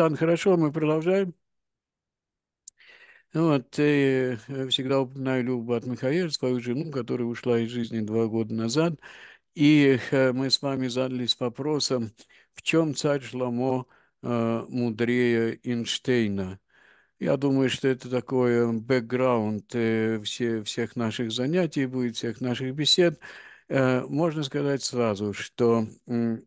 Бутан, хорошо, мы продолжаем. Ну, вот, и э, всегда упоминаю Любу Батмихаэль, свою жену, которая ушла из жизни два года назад. И э, мы с вами задались вопросом, в чем царь Шламо э, мудрее Эйнштейна? Я думаю, что это такой бэкграунд все, всех наших занятий будет, всех наших бесед. Можно сказать сразу, что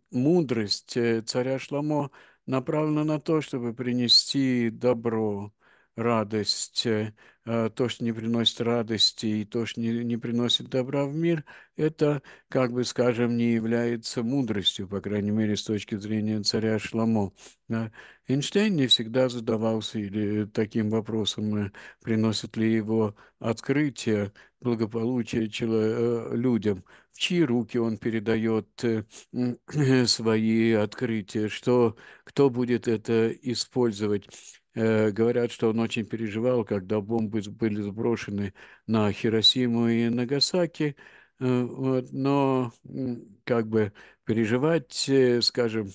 мудрость царя Шламо – направлено на то, чтобы принести добро, радость, э, а, то, что не приносит радости и то, что не, не приносит добра в мир, это, как бы скажем, не является мудростью, по крайней мере, с точки зрения царя Шламо. Эйнштейн не всегда задавался или таким вопросом, э, приносит ли его открытие благополучие э, людям, в чьи руки он передает свои открытия, что, кто будет это использовать. Э, говорят, что он очень переживал, когда бомбы были сброшены на Хиросиму и Нагасаки. Э, вот, но как бы переживать, э, скажем,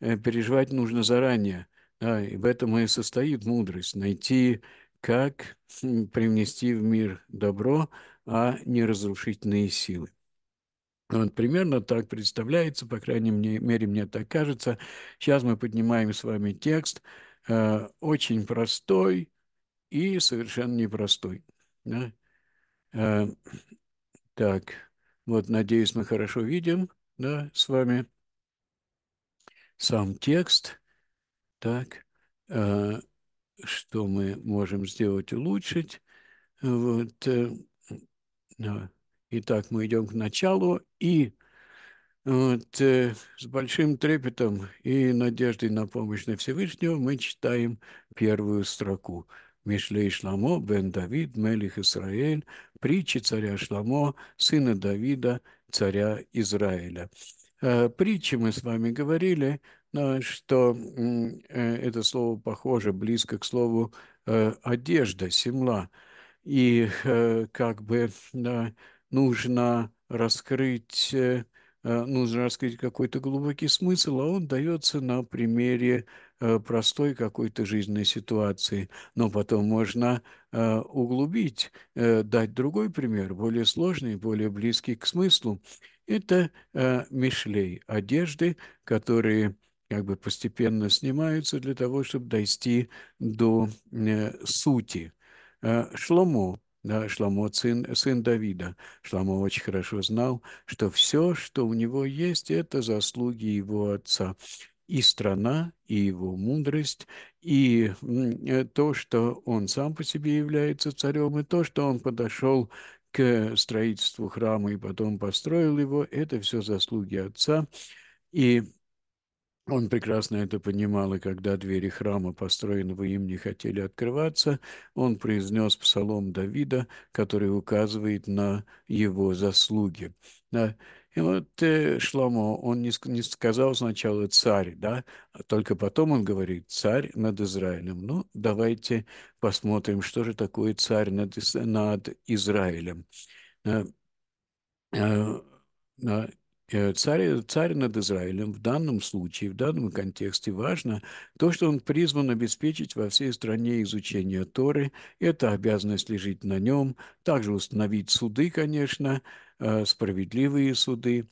переживать нужно заранее. Да, и в этом и состоит мудрость. Найти, как хм, привнести в мир добро, а не разрушительные силы. Вот примерно так представляется, по крайней мере, мне так кажется. Сейчас мы поднимаем с вами текст – Э, очень простой и совершенно непростой. Да? Э, так, вот, надеюсь, мы хорошо видим да, с вами сам текст. Так, э, что мы можем сделать, улучшить. Вот, Итак, мы идем к началу, и вот, э, с большим трепетом и надеждой на помощь на Всевышнего мы читаем первую строку. Мишлей Шламо, Бен Давид, Мелих Исраэль, притчи царя Шламо, сына Давида, царя Израиля. Э, притчи мы с вами говорили, что э, это слово похоже, близко к слову э, одежда, семла. И э, как бы да, нужно раскрыть э, Э, нужно раскрыть какой-то глубокий смысл, а он дается на примере э, простой какой-то жизненной ситуации. Но потом можно э, углубить, дать другой пример, более сложный, более близкий к смыслу. Это мишлей, одежды, которые как бы постепенно снимаются для того, чтобы дойти до сути. Шломо да, Шламо, сын, сын Давида. Шламо очень хорошо знал, что все, что у него есть, это заслуги его отца. И страна, и его мудрость, и э, то, что он сам по себе является царем, и то, что он подошел к строительству храма и потом построил его, это все заслуги отца. И он прекрасно это понимал, и когда двери храма, построенного им, не хотели открываться, он произнес псалом Давида, который указывает на его заслуги. Да? И вот э, Шламо, он не, не сказал сначала «царь», да, а только потом он говорит «царь над Израилем». Ну, давайте посмотрим, что же такое царь над, над Израилем. Э, э, Э, царь, царь над Израилем в данном случае, в данном контексте важно то, что он призван обеспечить во всей стране изучение Торы. Эта обязанность лежит на нем. Также установить суды, конечно, э, справедливые суды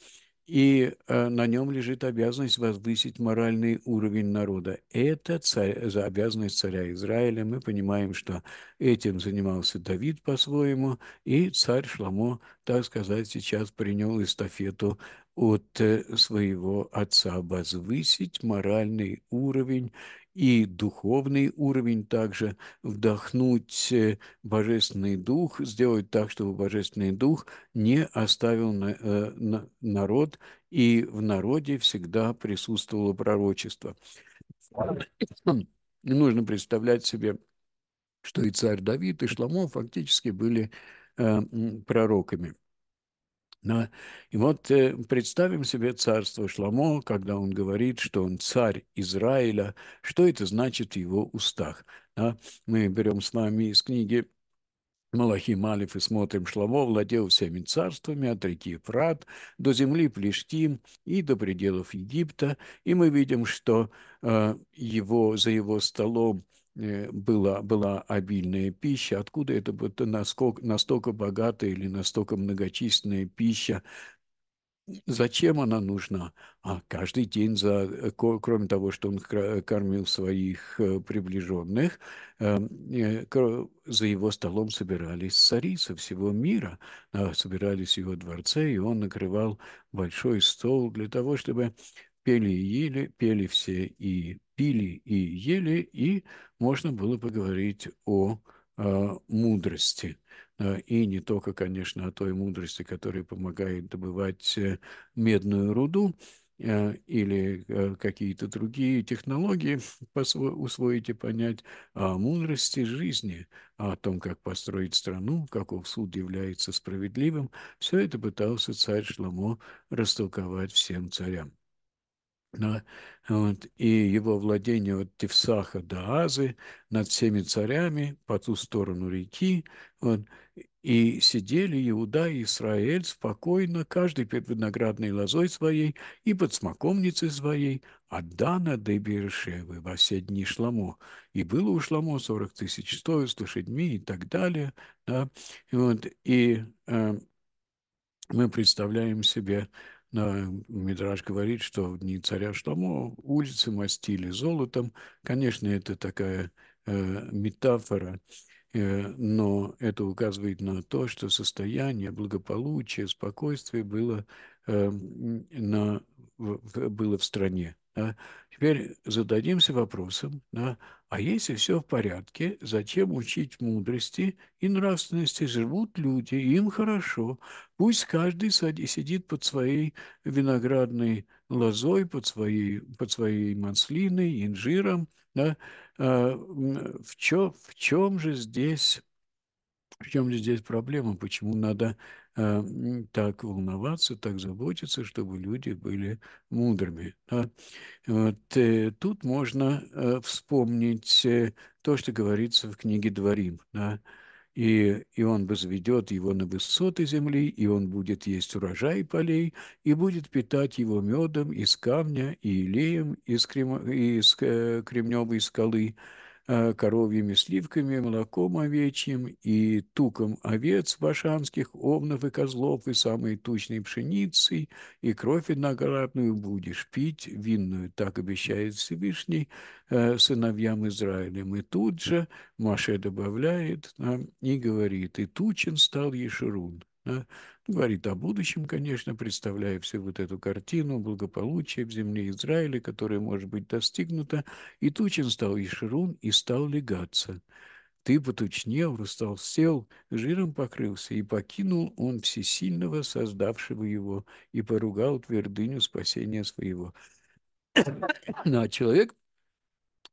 и э, на нем лежит обязанность возвысить моральный уровень народа. Это царь, за обязанность царя Израиля. Мы понимаем, что этим занимался Давид по-своему, и царь Шламо, так сказать, сейчас принял эстафету от э, своего отца возвысить моральный уровень и духовный уровень также, вдохнуть э, Божественный Дух, сделать так, чтобы Божественный Дух не оставил на, э, на, народ, и в народе всегда присутствовало пророчество. Нужно представлять себе, что и царь Давид, и Шламо фактически были э, пророками – да? И вот э, представим себе царство Шламо, когда он говорит, что он царь Израиля, что это значит в его устах. Да? Мы берем с нами из книги Малахим Алиф и смотрим, Шламо владел всеми царствами от реки Фрат до земли Плештим и до пределов Египта. И мы видим, что э, его, за его столом Э, была, была обильная пища, откуда это вот насколько, настолько богатая или настолько многочисленная пища, Зачем она нужна? А каждый день, за, э, кроме того, что он кормил своих э, приближенных, эм, за его столом собирались цари со всего мира, а, собирались в его дворце, и он накрывал большой стол для того, чтобы пели и ели, пели все и пили и ели, и можно было поговорить говорить о а, мудрости. А, и не только, конечно, о той мудрости, которая помогает добывать э, медную руду а, или какие-то другие технологии усвоить и понять о мудрости жизни, о том, как построить страну, каков суд является справедливым, все это пытался царь Шламо растолковать всем царям да, вот, и его владение от Тевсаха до Азы над всеми царями по ту сторону реки. Вот, и сидели Иуда и Израиль спокойно, каждый перед виноградной лозой своей и под смоковницей своей, от Дана до Бершевы во все дни Шламо. И было у Шламо 40 тысяч стоя с лошадьми и так далее. Да, вот, и э, мы представляем себе Э, Мидраж говорит, что в дни царя Штамо а улицы мастили золотом. Конечно, это такая э, метафора, э, но это указывает на то, что состояние благополучие, спокойствие было, э, на, в, было в стране. Да? Теперь зададимся вопросом, да, а если все в порядке, зачем учить мудрости и нравственности? Живут люди, им хорошо. Пусть каждый сади сидит под своей виноградной лозой, под своей, под своей маслиной, инжиром. Да? А, в, чё, в чем же здесь... В чем же здесь проблема? Почему надо Э, так волноваться, так заботиться, чтобы люди были мудрыми. Вот, э, тут можно э, вспомнить то, что говорится в книге «Дворим». и, и он возведет его на высоты земли, и он будет есть урожай полей, и будет питать его медом из камня и илеем из, крем... из кремневой скалы, Э, коровьими сливками, молоком овечьим и туком овец башанских, овнов и козлов, и самой тучной пшеницей, и кровь одноградную будешь пить, винную, так обещает Всевышний э, сыновьям Израилем. И тут же Маше добавляет нам и говорит, и тучен стал Ешерун. Говорит о будущем, конечно, представляя всю вот эту картину благополучия в земле Израиля, которая может быть достигнута. И Тучин стал Ишерун и стал легаться. Ты потучнел, расстал, сел, жиром покрылся, и покинул он всесильного, создавшего его, и поругал твердыню спасения своего. Ну, а человек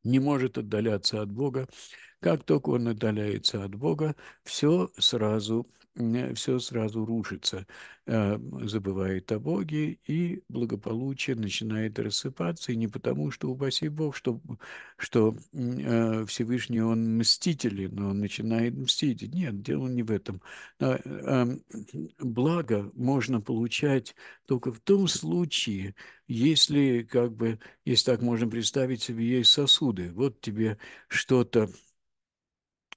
не может отдаляться от Бога. Как только он отдаляется от Бога, все сразу все сразу рушится, э, забывает о Боге, и благополучие начинает рассыпаться, и не потому, что, упаси Бог, что, что э, Всевышний, он но он начинает мстить. Нет, дело не в этом. А, а, благо можно получать только в том случае, если, как бы, если так можно представить себе, есть сосуды. Вот тебе что-то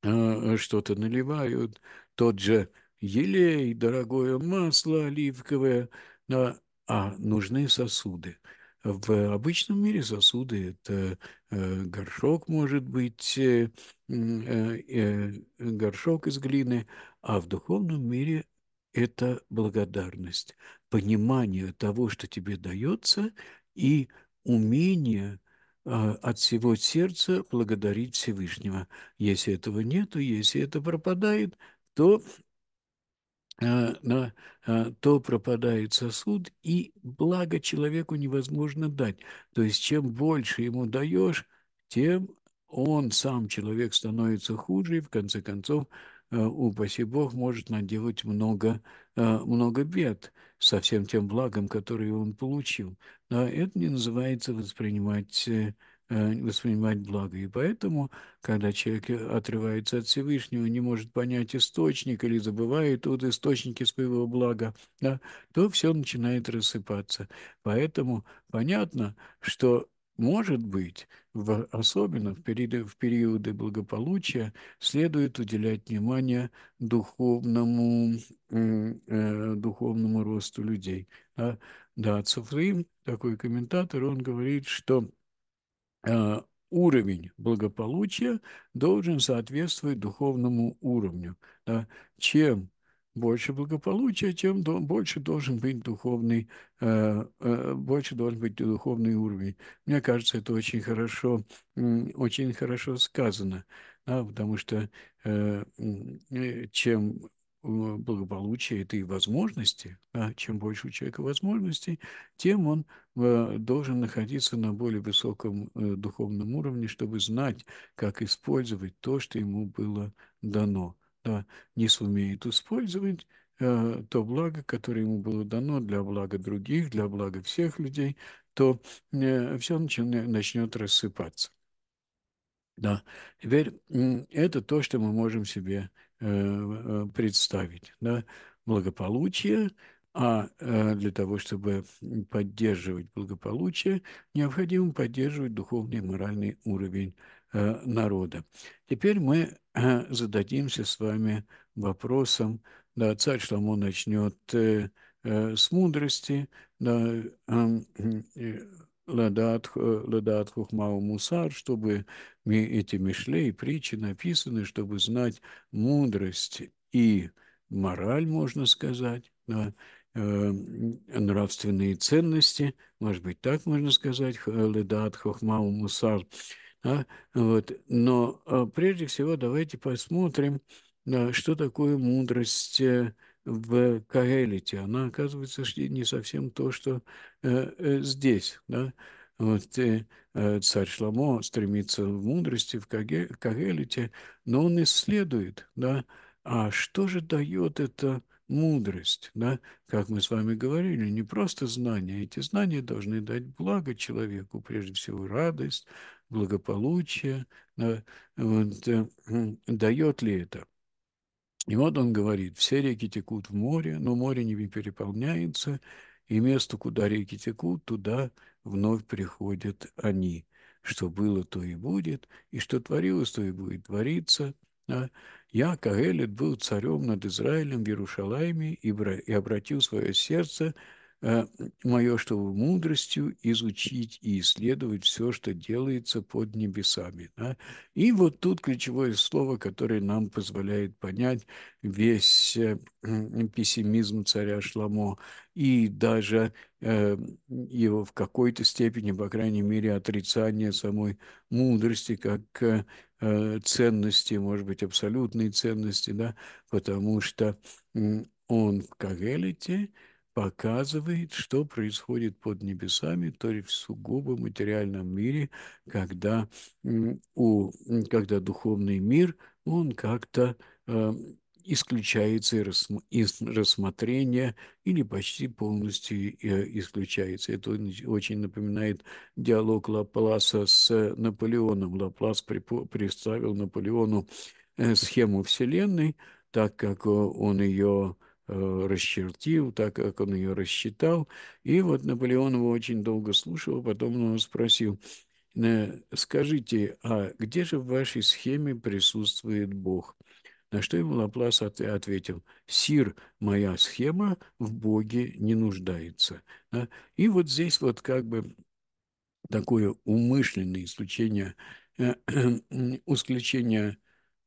э, что-то наливают, тот же елей, дорогое масло оливковое, а, а нужны сосуды. В обычном мире сосуды – это э, горшок, может быть, э, э, горшок из глины, а в духовном мире – это благодарность, понимание того, что тебе дается, и умение а, от всего сердца благодарить Всевышнего. Если этого нету, если это пропадает, то Э, на, э, то пропадает сосуд, и благо человеку невозможно дать. То есть чем больше ему даешь, тем он сам, человек, становится хуже, и в конце концов, э, упаси Бог, может наделать много, много бед со всем тем благом, которое он получил. Но это не называется воспринимать Э, воспринимать благо. И поэтому, когда человек э, отрывается от Всевышнего, не может понять источник или забывает от источники своего блага, да, то все начинает рассыпаться. Поэтому понятно, что может быть, в, особенно в периоды, в периоды благополучия, следует уделять внимание духовному, э, духовному росту людей. А, да, Цуфрим, такой комментатор, он говорит, что Э, уровень благополучия должен соответствовать духовному уровню. Да? Чем больше благополучия, тем до, больше должен быть духовный, э, э, больше должен быть духовный уровень. Мне кажется, это очень хорошо, очень хорошо сказано, да, потому что э, э чем Э, благополучие этой возможности, а чем больше у человека возможностей, тем он э, должен находиться на более высоком э, духовном уровне, чтобы знать, как использовать то, что ему было дано. Да, не сумеет использовать то благо, которое ему было дано для блага других, для блага всех людей, то все начнет рассыпаться. Да. Теперь это то, что мы можем себе Э, представить. Да? Благополучие, а э, для того, чтобы поддерживать благополучие, необходимо поддерживать духовный и моральный уровень э, народа. Теперь мы зададимся с вами вопросом, да, царь Шламо начнет с мудрости, да, эм, Ладат, Хухмау Мусар, чтобы эти мишлей и притчи написаны, чтобы знать мудрость и мораль, можно сказать, да, э, нравственные ценности, может быть, так можно сказать, Ледат хухмау Мусар. Да, вот. Но э, прежде всего давайте посмотрим, да, э, что такое мудрость в кагелите она оказывается не совсем то, что э, э, здесь. Да? Вот, и, э, царь Шламо стремится в мудрости, в кагелите но он исследует, да, а что же дает эта мудрость, да, как мы с вами говорили, не просто знания, эти знания должны дать благо человеку, прежде всего радость, благополучие, да, вот, э, дает ли это. И вот он говорит, все реки текут в море, но море не переполняется, и место, куда реки текут, туда вновь приходят они. Что было, то и будет, и что творилось, то и будет твориться. я, Каэлит, был царем над Израилем в Иерушалайме и обратил свое сердце Э, мое, чтобы мудростью изучить и исследовать все, что делается под небесами. Да? И вот тут ключевое слово, которое нам позволяет понять весь э, пессимизм царя Шламо и даже э, его в какой-то степени, по крайней мере, отрицание самой мудрости как э, э ценности, может быть, абсолютной ценности, да, потому что он в Кагелите – показывает, что происходит под небесами, то есть в сугубо материальном мире, когда, у, когда духовный мир, он как-то э, исключается из рассмотрения или почти полностью э, исключается. Это очень напоминает диалог Лапласа с Наполеоном. Лаплас представил Наполеону э, схему Вселенной, так как э, он ее Э, расчертил, так как он ее рассчитал. И вот Наполеон его очень долго слушал, а потом он его спросил, «Э, «Скажите, а где же в вашей схеме присутствует Бог?» На что ему Лаплас ответил, «Сир, моя схема в Боге не нуждается». И вот здесь вот как бы такое умышленное исключение, э, исключение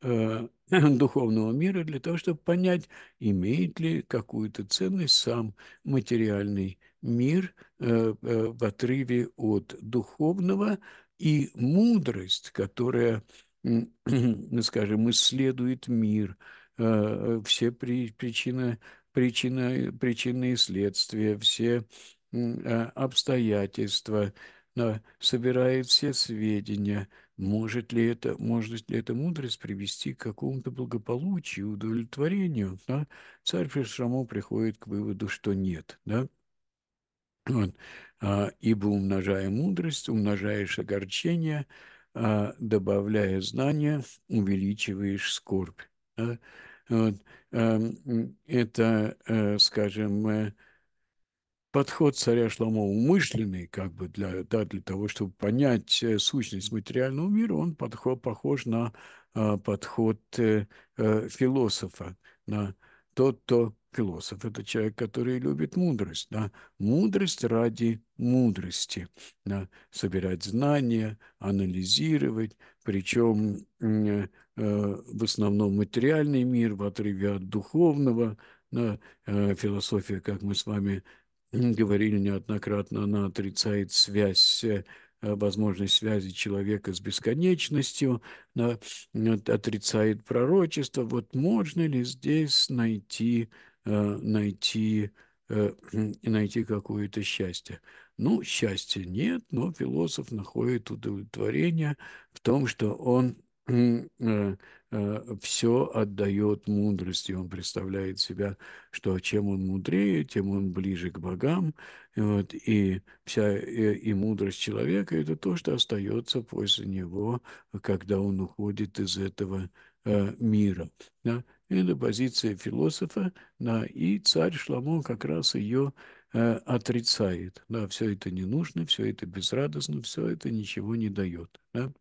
Э, духовного мира для того, чтобы понять, имеет ли какую-то ценность сам материальный мир э, э, в отрыве от духовного и мудрость, которая, ну, скажем, исследует мир, все причины, причины, причины и следствия, все обстоятельства, собирает все сведения – может ли это, может ли эта мудрость привести к какому-то благополучию, удовлетворению? Да? Царь Першамо приходит к выводу, что нет. Да? Вот. А, ибо умножая мудрость, умножаешь огорчение, а, добавляя знания, увеличиваешь скорбь. Да? Вот. это, э, скажем, э, подход царя Шломо умышленный, как бы для, да, для того, чтобы понять э, сущность материального мира, он подход, похож на а, э, подход э, философа, на тот, кто философ. Это человек, который любит мудрость. Да? Мудрость ради мудрости. Да? Собирать знания, анализировать, причем э, э, в основном материальный мир в отрыве от духовного, да, э, философия, как мы с вами говорили неоднократно, она отрицает связь э, э, возможность связи человека с бесконечностью, э, отрицает пророчество. Вот можно ли здесь найти, найти, хм, найти какое-то счастье? Ну, счастья нет, но философ находит удовлетворение в том, что он Э, все отдает мудрости. Он представляет себя, что чем он мудрее, тем он ближе к богам. Вот, и вся и, э, и мудрость человека – это то, что остается после него, когда он уходит из этого э, мира. Да? Это позиция философа, да, и царь Шламо как раз ее э, отрицает. Да, все это не нужно, все это безрадостно, все это ничего не дает. Да?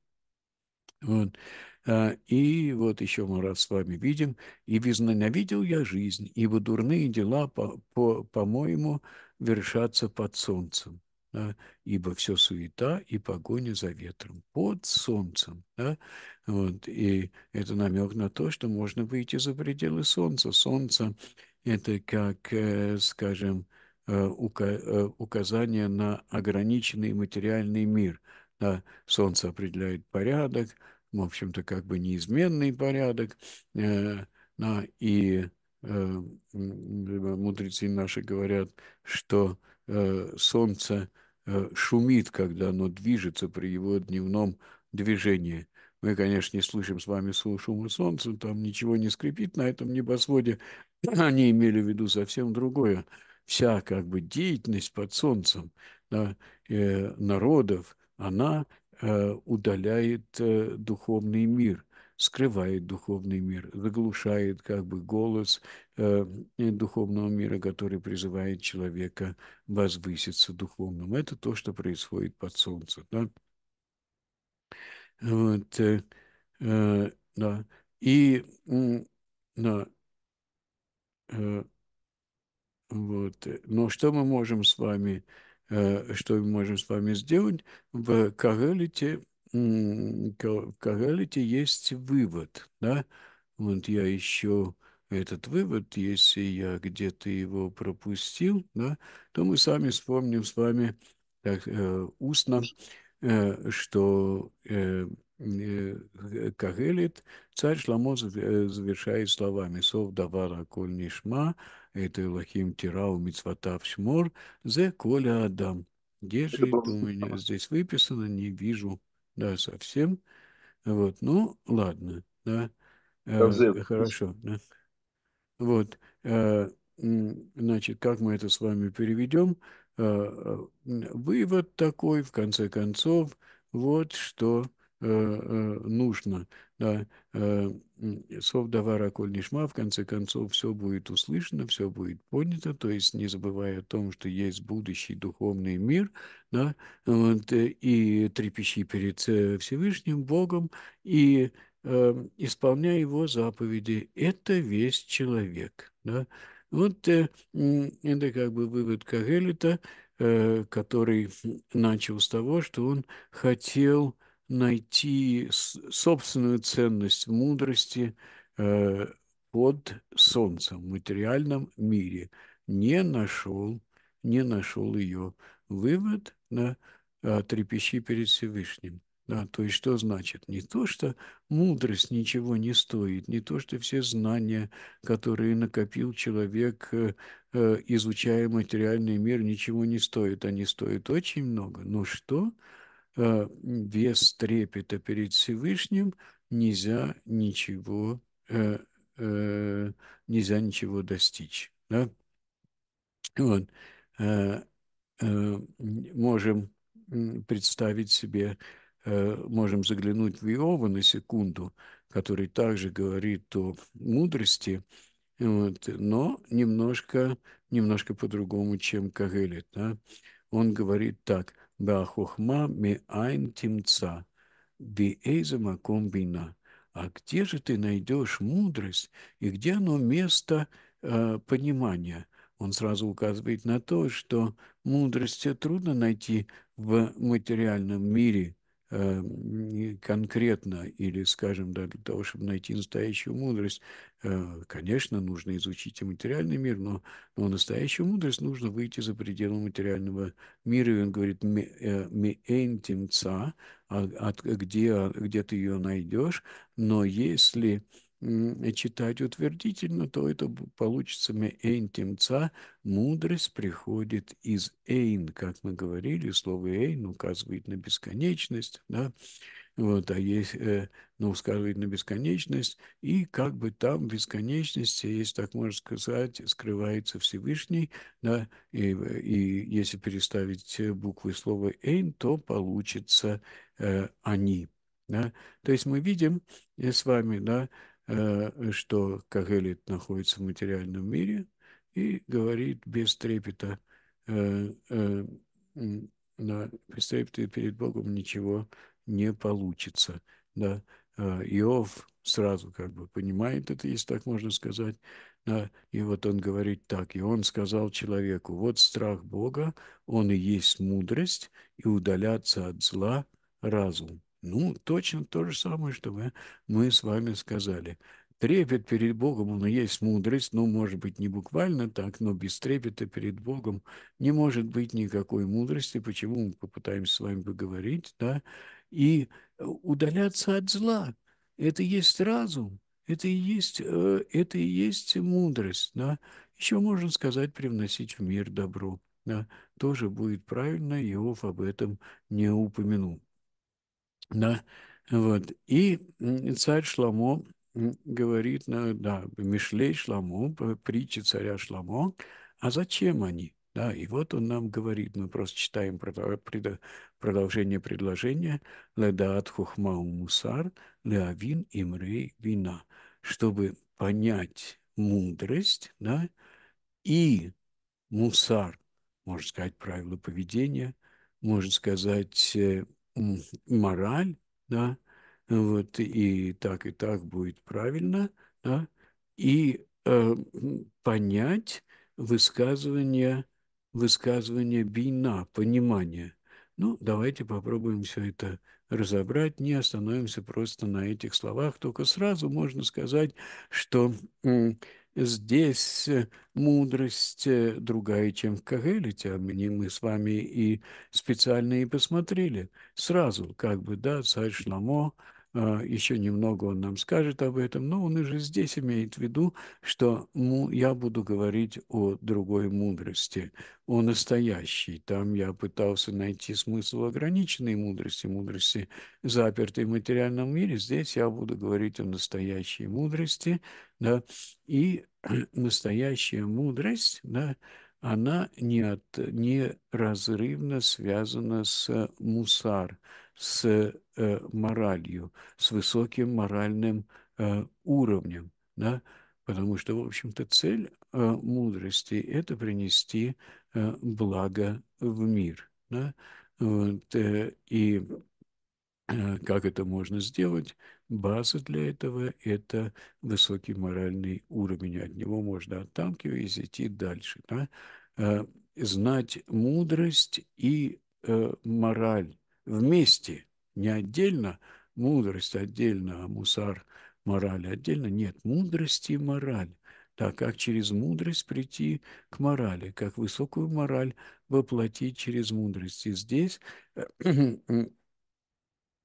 Вот. А, и вот еще мы раз с вами видим, «И возненавидел я жизнь, ибо дурные дела, по-моему, по, по -моему, вершатся под солнцем». Да, ибо все суета и погоня за ветром, под солнцем. Да? Вот, и это намек на то, что можно выйти за пределы солнца. Солнце – это как, э, скажем, э, э, указание на ограниченный материальный мир. Да? Солнце определяет порядок – в общем-то, как бы неизменный порядок, э, и э, мудрецы наши говорят, что э, солнце шумит, когда оно движется при его дневном движении. Мы, конечно, не слышим с вами шума солнца, там ничего не скрипит на этом небосводе. Они имели в виду совсем другое. Вся как бы деятельность под солнцем да, народов, она Э, удаляет э, духовный мир, скрывает духовный мир, заглушает как бы голос э, духовного мира, который призывает человека возвыситься духовным. Это то, что происходит под солнцем. Да? Вот, э, да. И да, э, вот. Но что мы можем с вами Э, что мы можем с вами сделать, в Карелите, в Карелите есть вывод. Да? Вот я еще этот вывод, если я где-то его пропустил, да, то мы сами вспомним с вами так, э, устно, э, что э, Карелит э, царь Шламо завершает словами «Сов давара коль нишма», это Элохим Тирау Мицватав Шмор, Зе Коля Адам. Где же это у меня здесь выписано, не вижу, да, совсем. Вот, ну, ладно, да, э, хорошо, да. Вот, э, значит, как мы это с вами переведем? Э, э вывод такой, в конце концов, вот что э, э, нужно да, э, Совдавара Коль в конце концов, все будет услышано, все будет понято, то есть не забывая о том, что есть будущий духовный мир, да, вот, э, и трепещи перед э, Всевышним Богом, и э, эм, исполняя его заповеди, это весь человек. Да? Вот э, это как бы вывод Кагелита, э, который начал с того, что он хотел найти собственную ценность в мудрости э, под солнцем в материальном мире. Не нашел, не нашел ее. Вывод на э, трепещи перед Всевышним. Да, то есть что значит? Не то, что мудрость ничего не стоит, не то, что все знания, которые накопил человек, э, изучая материальный мир, ничего не стоит. Они стоят очень много. Но что? без э, трепета перед Всевышним нельзя ничего, э, э, нельзя ничего достичь. Да? Вот. Можем представить себе, можем заглянуть в Иова на секунду, который также говорит о мудрости, вот, но немножко, немножко по-другому, чем Кагелит. Да? Он говорит так – да хохма Бахухма меайн тимца, биэйзама комбина. А где же ты найдешь мудрость и где оно место э, понимания? Он сразу указывает на то, что мудрости трудно найти в материальном мире, Э, конкретно или, скажем, для того, чтобы найти настоящую мудрость, э, конечно, нужно изучить и материальный мир, но, но настоящую мудрость нужно выйти за пределы материального мира. И он говорит «миэйн э, тимца», а, а, где, где ты ее найдешь, но если читать утвердительно, то это получится «эйн темца». Мудрость приходит из «эйн», как мы говорили, слово «эйн» указывает на бесконечность, да, вот, а есть, э, ну, указывает на бесконечность, и как бы там в бесконечности, если так можно сказать, скрывается Всевышний, да, и, и если переставить э, буквы слова «эйн», то получится э, «они». Да? То есть мы видим э, с вами, да, Э, э, что Кагелит находится в материальном мире и говорит без трепета, на, э, без трепета перед Богом ничего не получится. Да? А, Иов сразу как бы понимает это, если так можно сказать. Да? И вот он говорит так, и он сказал человеку, вот страх Бога, он и есть мудрость, и удаляться от зла разум. Ну, точно то же самое, что мы, мы с вами сказали. Трепет перед Богом, он есть мудрость, но, ну, может быть, не буквально так, но без трепета перед Богом не может быть никакой мудрости, почему мы попытаемся с вами поговорить, да, и э, удаляться от зла. Это есть разум, это и есть, э, это и есть мудрость, да. Еще можно сказать, привносить в мир добро, да, тоже будет правильно, Иов об этом не упомянул. Да? Вот. И царь Шламо говорит, ну, да, Мишлей Шламо, притчи царя Шламо, а зачем они? Да, и вот он нам говорит, мы просто читаем продолжение предложения «Ледаат хухмау мусар, леавин имрей вина», чтобы понять мудрость да, и мусар, можно сказать, правила поведения, можно сказать, э, мораль, да, вот, и так, и так будет правильно, да, и э, понять высказывание, высказывание бина, понимание. Ну, давайте попробуем все это разобрать, не остановимся просто на этих словах, только сразу можно сказать, что здесь э, мудрость э, другая, чем в Кагелите. мне Мы с вами и специально и посмотрели сразу, как бы, да, царь Шламо а, еще немного он нам скажет об этом, но он уже здесь имеет в виду, что я буду говорить о другой мудрости, о настоящей. Там я пытался найти смысл ограниченной мудрости, мудрости, запертой в материальном мире. Здесь я буду говорить о настоящей мудрости. Да? И настоящая мудрость, да, она не от, неразрывно связана с мусар – с э, моралью, с высоким моральным э, уровнем, да, потому что, в общем-то, цель э, мудрости – это принести благо в мир, да, вот, и как это можно сделать? База для этого – это высокий моральный уровень. От него можно отталкиваясь идти дальше. Да? Знать мудрость и мораль вместе, не отдельно, мудрость отдельно, а мусар, мораль отдельно. Нет, мудрость и мораль так как через мудрость прийти к морали, как высокую мораль воплотить через мудрость. И здесь э, э,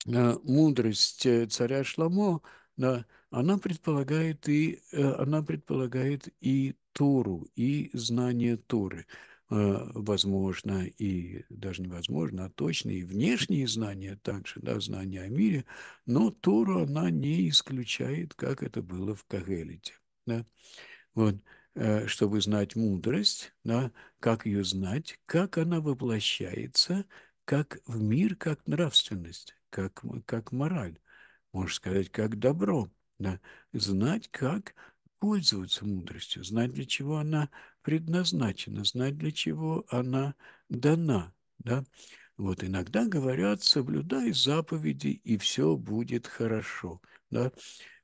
мудрость э, царя Шламо, да, она предполагает и она предполагает и Тору, и знание Торы. Э, возможно, и даже невозможно, а точно, и внешние знания также, да, знания о мире, но Тору она не исключает, как это было в Кагелите. Да? Вот, э, чтобы знать мудрость, да, как ее знать, как она воплощается, как в мир, как нравственность, как, как мораль, можно сказать, как добро, да, знать, как пользоваться мудростью, знать, для чего она предназначена, знать, для чего она дана. Да? Вот иногда говорят, соблюдай заповеди, и все будет хорошо. Да?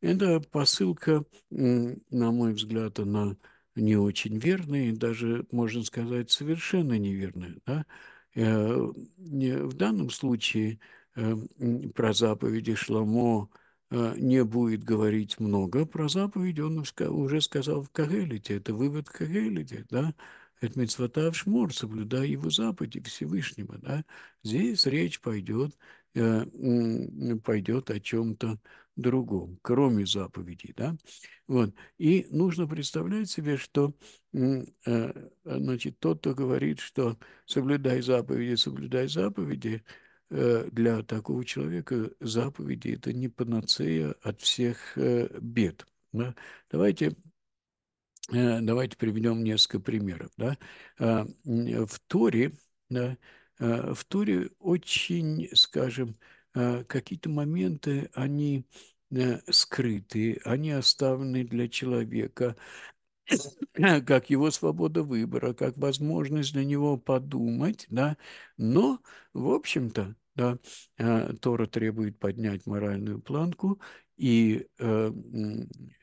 Это посылка, на мой взгляд, она не очень верная, и даже, можно сказать, совершенно неверная. Да? Э, в данном случае э, про заповеди Шламо – Э, не будет говорить много про заповедь, он уже сказал в Кагелите, это вывод Кагелите, да, это мецвата в шмор, соблюдай его заповеди Всевышнего, да. Здесь речь пойдет, э, пойдет о чем-то другом, кроме заповедей, да. Вот. И нужно представлять себе, что, э, значит, тот, кто говорит, что соблюдай заповеди, соблюдай заповеди, Э, для такого человека заповеди – это не панацея от всех э, бед. Давайте э, Давайте приведем несколько примеров. Да? А, в Торе, а, в Торе очень, скажем, а, какие-то моменты, они скрыты, они оставлены для человека, как его свобода выбора, как возможность для него подумать, да, но, в общем-то, да, э, Тора требует поднять моральную планку, и, э,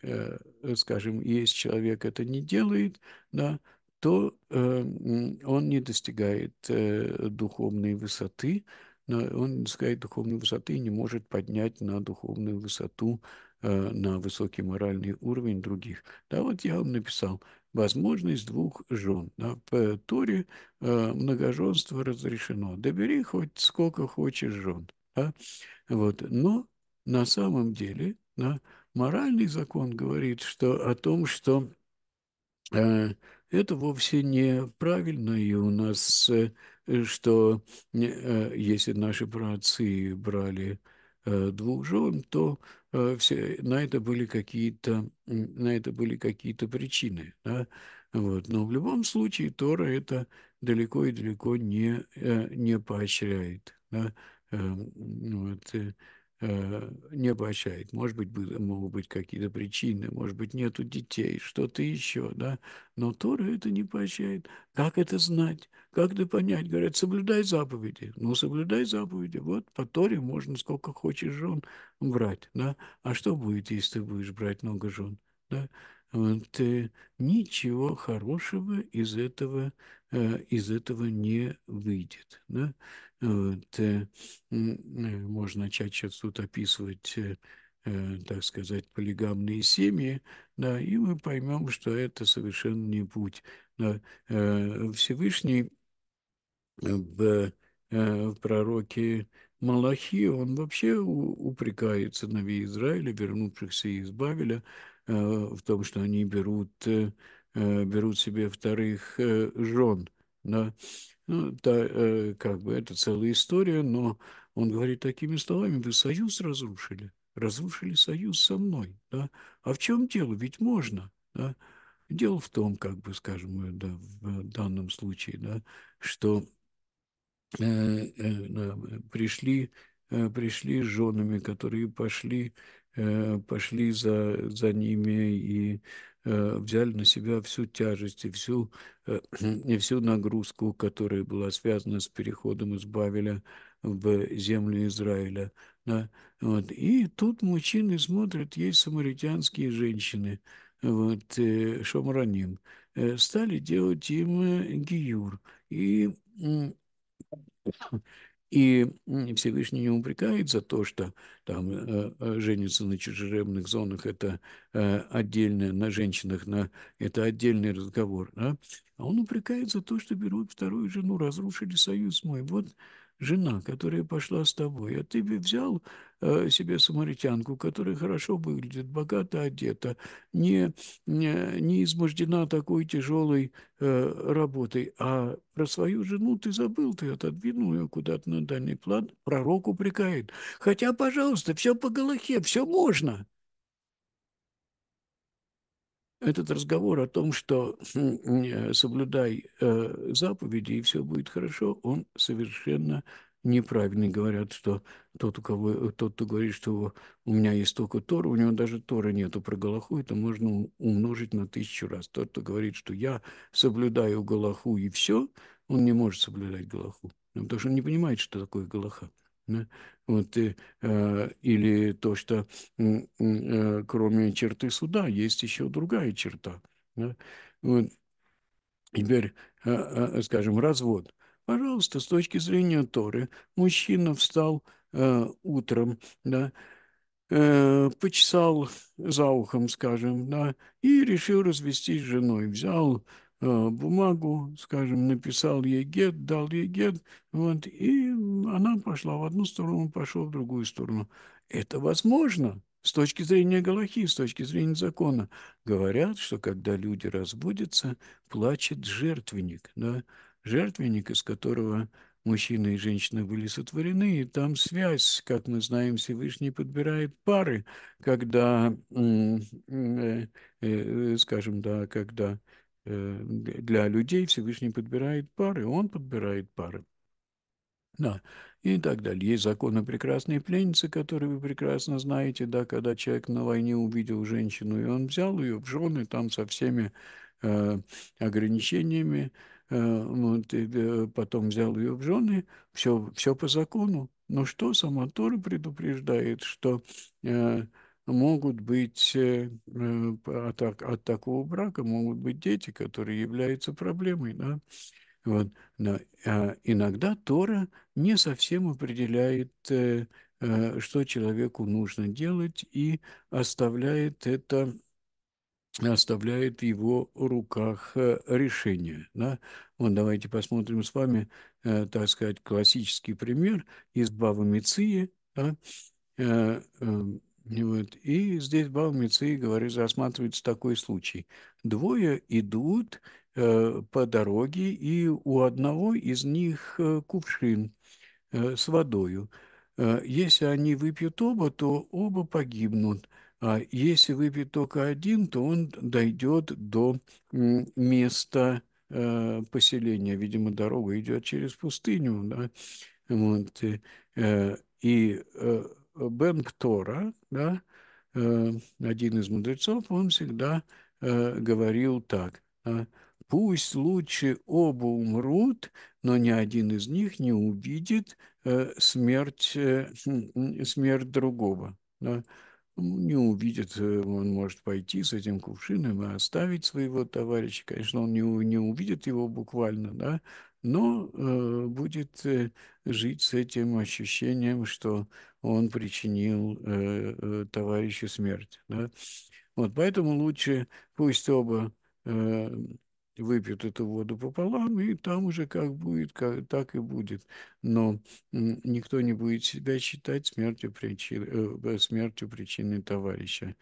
э, скажем, если человек это не делает, да, то он не достигает духовной высоты, он не достигает духовной высоты и не может поднять на духовную высоту Э, на высокий моральный уровень других. Да, вот я вам написал возможность двух жен. Да, по Торе э, многоженство разрешено. Добери хоть сколько хочешь жен. Да, вот. Но на самом деле да, моральный закон говорит что, о том, что э, это вовсе неправильно, и у нас, э, что э, если наши праотцы брали э, двух жен, то Э, все, на это были какие-то на это были какие-то причины. Да? Вот. Но в любом случае Тора это далеко и далеко не, э, не поощряет. Да? Э, вот. Э, не обогащает. Может быть, могут быть какие-то причины, может быть, нету детей, что-то еще, да. Но Тора это не поощряет. Как это знать? Как это понять? Говорят, соблюдай заповеди. Ну, соблюдай заповеди. Вот по Торе можно сколько хочешь жен брать, да. А что будет, если ты будешь брать много жен? Да? Вот, э, ничего хорошего из этого, э, из этого не выйдет. Да? Вот, э, э, можно чаще тут описывать э, так сказать, полигамные семьи, да, и мы поймем, что это совершенно не путь. Да. Всевышний в пророке Малахи, он вообще упрекает сыновей Израиля, вернувшихся из Бавеля, в том, что они берут, берут себе вторых жен. Да. Ну, да, э, как бы это целая история, но он говорит такими словами, вы союз разрушили, разрушили союз со мной. Да? А в чем дело? Ведь можно. Да? Дело в том, как бы, скажем, э, да, в э, данном случае, да, что э, э, да, пришли, э, пришли с женами, которые пошли, э, пошли за, за ними и Э, взяли на себя всю тяжесть и всю, э, и всю нагрузку, которая была связана с переходом из Бавеля в землю Израиля. Да? Вот. И тут мужчины смотрят, есть самаритянские женщины, вот, э, шамраним, стали делать им гиюр. И и Всевышний не упрекает за то, что там э, э, женится на чужеребных зонах, это э, отдельное, на женщинах, на, это отдельный разговор. Да? А он упрекает за то, что берут вторую жену, разрушили союз мой. Вот жена, которая пошла с тобой, а ты бы взял Э, себе самаритянку, которая хорошо выглядит, богато одета, не, не, не измождена такой тяжелой э, работой, а про свою жену ты забыл, ты отодвинул ее куда-то на дальний план, пророк упрекает. Хотя, пожалуйста, все по Галахе, все можно. Этот разговор о том, что хм, соблюдай э, заповеди и все будет хорошо, он совершенно неправильно Говорят, что тот, у кого, тот, кто говорит, что у меня есть только Тор, у него даже Тора нету. Про Галаху это можно умножить на тысячу раз. Тот, кто говорит, что я соблюдаю Галаху и все, он не может соблюдать Галаху. Ну, потому что он не понимает, что такое Галаха. Да? Вот, и э, а, или то, что э, кроме черты суда есть еще другая черта. Да? Вот. Теперь, э, э, скажем, развод – Пожалуйста, с точки зрения Торы, мужчина встал э, утром, да, э, почесал за ухом, скажем, да, и решил развестись с женой. Взял э, бумагу, скажем, написал ей гет, дал ей гет, вот, и она пошла в одну сторону, пошел в другую сторону. Это возможно с точки зрения Галахи, с точки зрения закона. Говорят, что когда люди разбудятся, плачет жертвенник, да, жертвенник, из которого мужчина и женщина были сотворены, и там связь, как мы знаем, Всевышний подбирает пары, когда, э, э, скажем, да, когда э, для людей Всевышний подбирает пары, он подбирает пары. Да, и так далее. Есть закон о прекрасной пленнице, который вы прекрасно знаете, да, когда человек на войне увидел женщину, и он взял ее в жены там со всеми э, ограничениями, Э, ну, э, потом взял ее в жены, все, все по закону. Но что сама Тора предупреждает, что э, могут быть от, от такого брака могут быть дети, которые являются проблемой, да. Вот, но а, иногда Тора не совсем определяет, что человеку нужно делать и оставляет это оставляет в его руках э, решение. Да? Вот давайте посмотрим с вами, э, так сказать, классический пример из Бава Меции. Да? Э, эм, вот. И здесь Бава Меции, говорит, рассматривается такой случай. Двое идут по дороге, и у одного из них кувшин с водою. Если они выпьют оба, то оба погибнут. А если выпить только один, то он дойдет до места э, поселения. Видимо, дорога идет через пустыню. Да? Вот. Э, э, и Бенк Тора, да, один из мудрецов, он всегда говорил так. Пусть лучше оба умрут, но ни один из них не увидит смерть, хм, смерть другого. Да? Ну, не увидит, э, он может пойти с этим кувшином и оставить своего товарища. Конечно, он не, не увидит его буквально, да, но э, будет э, жить с этим ощущением, что он причинил э, э, товарищу смерть. Да? Вот, поэтому лучше пусть оба э, выпьют эту воду пополам, и там уже как будет, как, так и будет. Но никто не будет себя считать смертью причин э, смертью причины товарища,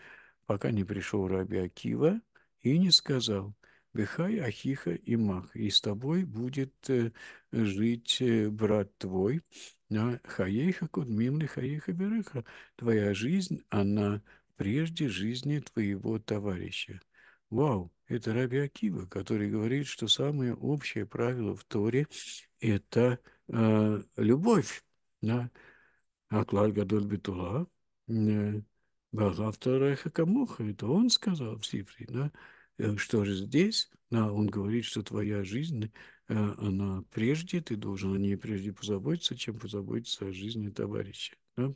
пока не пришел Раби Акива и не сказал «Бехай, Ахиха и Мах, и с тобой будет э, жить э, брат твой». А, хаейха кудмимны хаейха береха. Твоя жизнь, она прежде жизни твоего товарища. Вау! Это Раби Акива, который говорит, что самое общее правило в Торе – это э, любовь. Да? Атлар Гадоль Бетула, Балавта э, Райха Камуха, это он сказал в Сифре. Да? Э, что же здесь? Да, он говорит, что твоя жизнь, э, она прежде, ты должен о ней прежде позаботиться, чем позаботиться о жизни товарища. Да?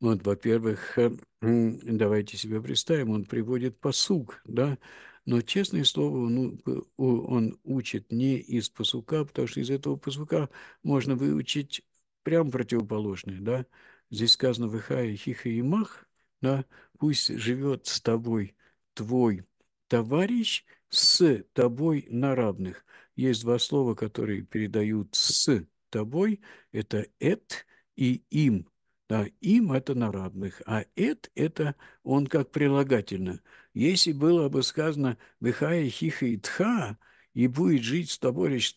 Вот, во-первых, э, давайте себе представим, он приводит посук, да, но, честное слово, ну, он учит не из посука, потому что из этого посука можно выучить прям противоположное, да. Здесь сказано выхая хиха и мах», да, «Пусть живет с тобой твой товарищ с тобой на равных». Есть два слова, которые передают «с тобой». Это «эт» и «им». Да, им это на равных, а «эт» – это он как прилагательно. Если было бы сказано «дыхая хиха и тха», и будет жить с тобой товарищ,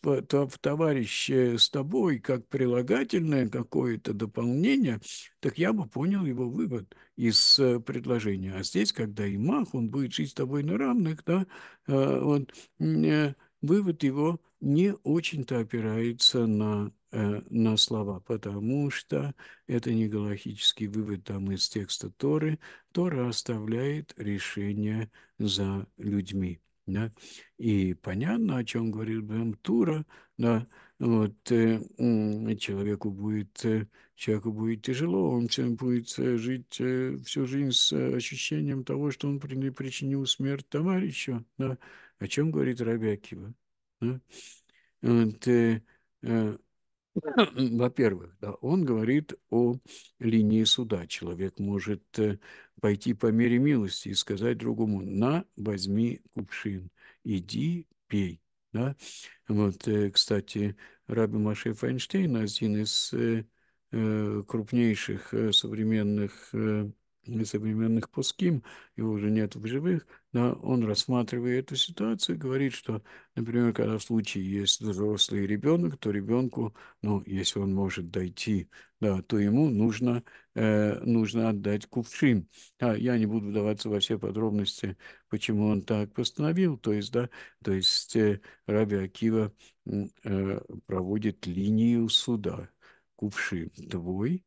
товарищ с тобой как прилагательное какое-то дополнение, так я бы понял его вывод из э, предложения. А здесь, когда имах, он будет жить с тобой на равных, да, э, вот, э, вывод его не очень-то опирается на Э, на слова, потому что это не галахический вывод там из текста Торы. Тора оставляет решение за людьми. Да? И понятно, о чем говорит Бен Тура, да, вот э, человеку будет, э, человеку будет тяжело, он всем будет э, жить э, всю жизнь с ощущением того, что он причинил смерть товарищу, да, о чем говорит Рабякива, да? вот, э, э, Во-первых, да, он говорит о линии суда. Человек может э, пойти по мере милости и сказать другому, на, возьми кувшин, иди, пей. Да? Вот, э, кстати, Раби Маше Файнштейн, один из э, крупнейших современных из современных Пуским, его уже нет в живых, но он, рассматривая эту ситуацию, говорит, что, например, когда в случае есть взрослый ребенок, то ребенку, ну, если он может дойти, да, то ему нужно, э, нужно отдать кувшин. А я не буду вдаваться во все подробности, почему он так постановил, то есть, да, то есть э, Раби Акива э, проводит линию суда. Кувшин твой,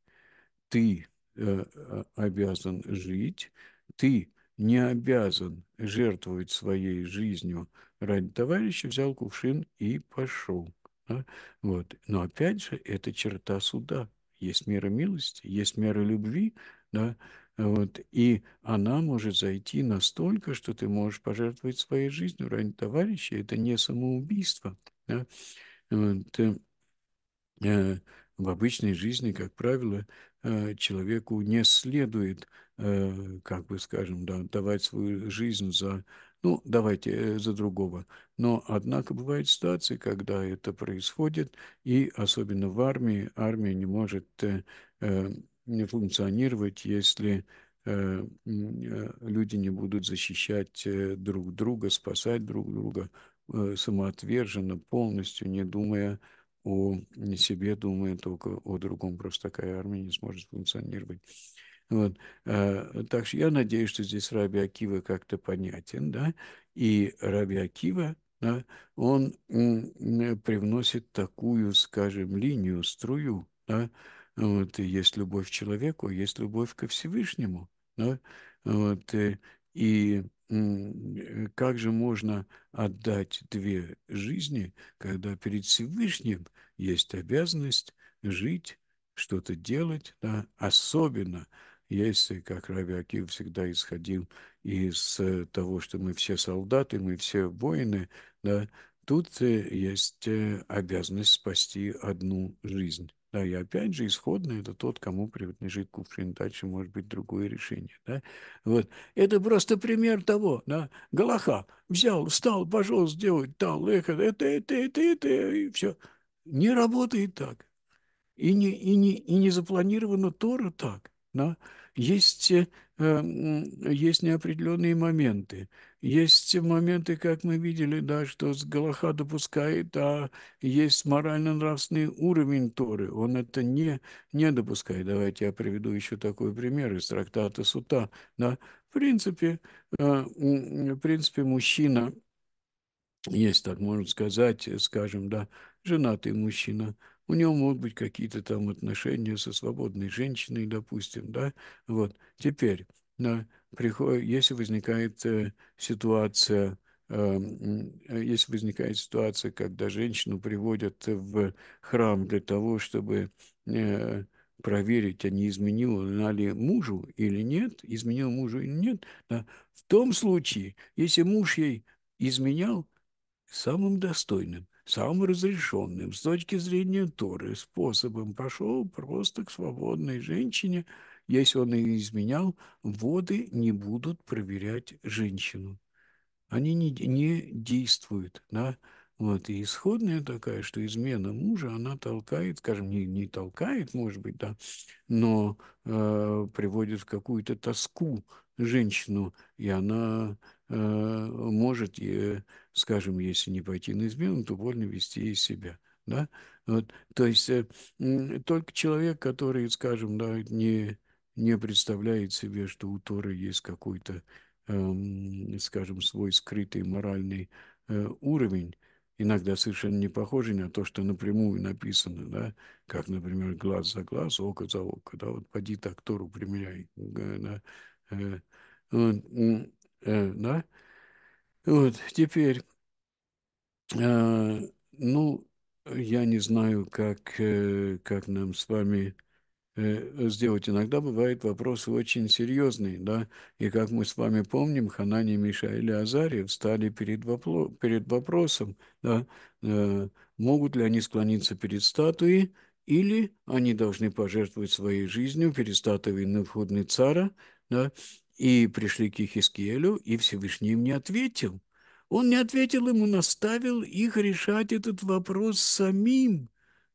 ты Э, а, обязан жить, ты не обязан жертвовать своей жизнью ради товарища, взял кувшин и пошел. Да? Вот. Но опять же, это черта суда. Есть мера милости, есть мера любви, да, вот. И она может зайти настолько, что ты можешь пожертвовать своей жизнью ради товарища. Это не самоубийство. Да? Вот. Э, в обычной жизни, как правило, Э, человеку не следует, э, как бы скажем, да, давать свою жизнь за, ну, давайте э, за другого. Но, однако, бывают ситуации, когда это происходит, и особенно в армии, армия не может не функционировать, если люди не будут защищать друг друга, спасать друг друга самоотверженно, полностью, не думая о о себе, думая только о другом, просто такая армия не сможет функционировать. Вот. Э, так что я надеюсь, что здесь Раби Акива как-то понятен, да, и Раби Акива, да, он привносит такую, скажем, линию, струю, да, вот, и есть любовь к человеку, есть любовь ко Всевышнему, да, вот, э, и, и Э, как же можно отдать две жизни, когда перед Всевышним есть обязанность жить, что-то делать, да, особенно если, как Раби Акив всегда исходил из э, того, что мы все солдаты, мы все воины, да, тут э, есть обязанность спасти одну жизнь. Да, и опять же, исходный это тот, кому принадлежит кувшин дачи, может быть, другое решение. Да? Вот. Это просто пример того, да, Галаха взял, встал, пошел сделать там, эхо, это, это, это, это, и все. Не работает так. И не, и не, и не запланировано Тора так. Да? Есть, э, есть неопределенные моменты. Есть моменты, как мы видели, да, что с Галаха допускает, а есть морально-нравственный уровень Торы. Он это не, не допускает. Давайте я приведу еще такой пример из трактата Сута. Да. В, принципе, э, в принципе, мужчина, есть так можно сказать, скажем, да, женатый мужчина, у него могут быть какие-то там отношения со свободной женщиной, допустим, да, вот. Теперь, да, приход... если возникает э, ситуация, эм, э, если возникает ситуация, когда женщину приводят в храм для того, чтобы э, проверить, а не изменила она ли мужу или нет, изменил мужу или нет. Да. В том случае, если муж ей изменял самым достойным, самым разрешенным с точки зрения Торы способом, пошел просто к свободной женщине – если он ее изменял, воды не будут проверять женщину. Они не, не действуют. Да? Вот, и исходная такая, что измена мужа, она толкает, скажем, не, не толкает, может быть, да, но э, приводит в какую-то тоску женщину, и она э, может, э, скажем, если не пойти на измену, то больно вести из себя. Да? Вот, то есть э, только человек, который, скажем, да, не, не представляет себе, что у Торы есть какой-то, эм, скажем, свой скрытый моральный э, уровень, иногда совершенно не похожий на то, что напрямую написано, да, как, например, глаз за глаз, око за око, да, вот поди так Тору применяй, да, э, э, да. Вот, теперь, ну, я не знаю, как, как нам с вами Э, сделать. Иногда бывают вопросы очень серьезные, да, и как мы с вами помним, Ханани, Мишаэль и Азария встали перед, вопло... перед вопросом, да, э, могут ли они склониться перед статуей, или они должны пожертвовать своей жизнью перед статуей Навхудны Цара, да, и пришли к ихискелю, и Всевышний им не ответил. Он не ответил ему, наставил их решать этот вопрос самим,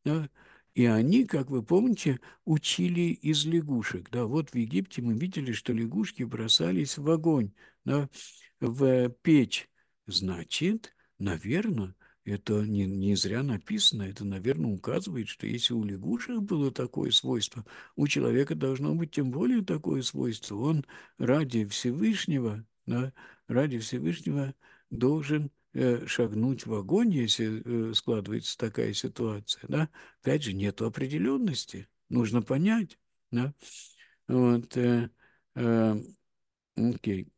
да, и они, как вы помните, учили из лягушек. Да, вот в Египте мы видели, что лягушки бросались в огонь, да, в печь. Значит, наверное, это не, не зря написано, это, наверное, указывает, что если у лягушек было такое свойство, у человека должно быть тем более такое свойство. Он ради Всевышнего, да, ради Всевышнего должен Э, шагнуть в огонь, если э, складывается такая ситуация, да, опять же, нет определенности, нужно понять, да, вот, э, э, окей,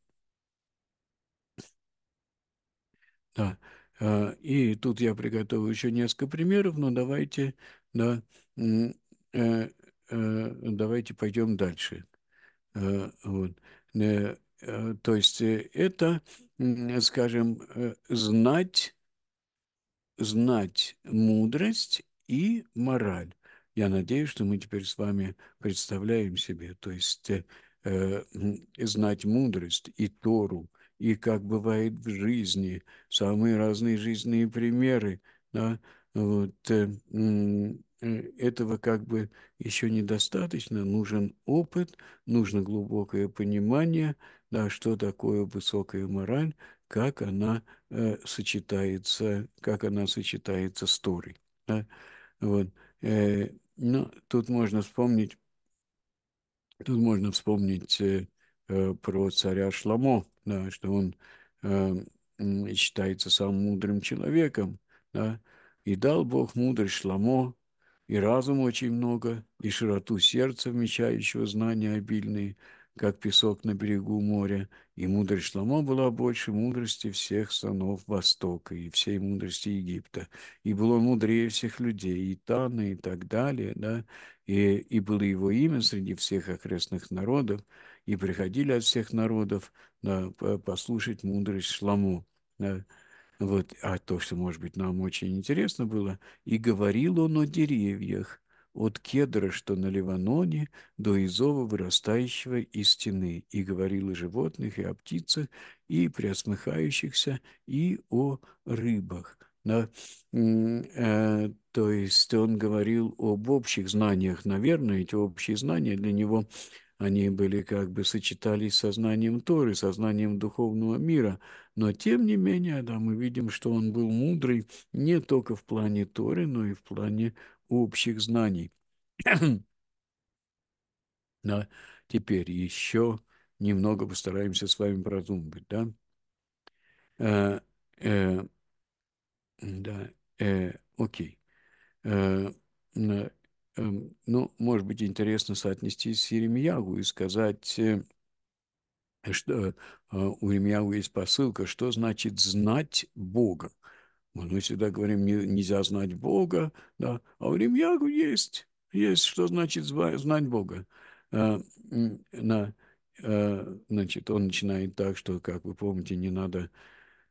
да, э, и тут я приготовил еще несколько примеров, но давайте, да, э, э, давайте пойдем дальше, э, вот, э, Э, то есть э, это, скажем, э, знать, знать мудрость и мораль. Я надеюсь, что мы теперь с вами представляем себе, то есть знать мудрость и Тору, и как бывает в жизни, самые разные жизненные примеры, да, вот этого как бы еще недостаточно, нужен опыт, нужно глубокое понимание, да, что такое высокая мораль, как она э, сочетается, как она сочетается с Торой. Да? Вот. Э, ну, тут можно вспомнить, тут можно вспомнить э, э, про царя Шламо, да, что он э, считается самым мудрым человеком, да, и дал Бог мудрость Шламо, и разум очень много, и широту сердца, вмещающего знания обильные, как песок на берегу моря, и мудрость Шломо была больше мудрости всех сынов Востока и всей мудрости Египта, и был он мудрее всех людей, и Тана, и так далее, да, и, и было его имя среди всех окрестных народов, и приходили от всех народов да, послушать мудрость Шломо Да. Вот, а то, что, может быть, нам очень интересно было, и говорил он о деревьях, от кедра, что на Ливаноне, до изова, вырастающего из стены, и говорил о животных, и о птицах, и пресмыхающихся, и о рыбах. Да? Э, то есть он говорил об общих знаниях, наверное, эти общие знания для него, они были как бы сочетались со знанием Торы, со знанием духовного мира, но тем не менее, да, мы видим, что он был мудрый не только в плане Торы, но и в плане общих знаний. Но теперь еще немного постараемся с вами продумать, да? Э, э, да, э, окей. Э, э, эм, ну, может быть, интересно соотнести с Еремьягу и сказать, э, что э, у Еремьягу есть посылка, что значит знать Бога. Мы всегда говорим, нельзя знать Бога, да, а в римлян есть, есть, что значит знать Бога. А, на, а, значит, он начинает так, что, как вы помните, не надо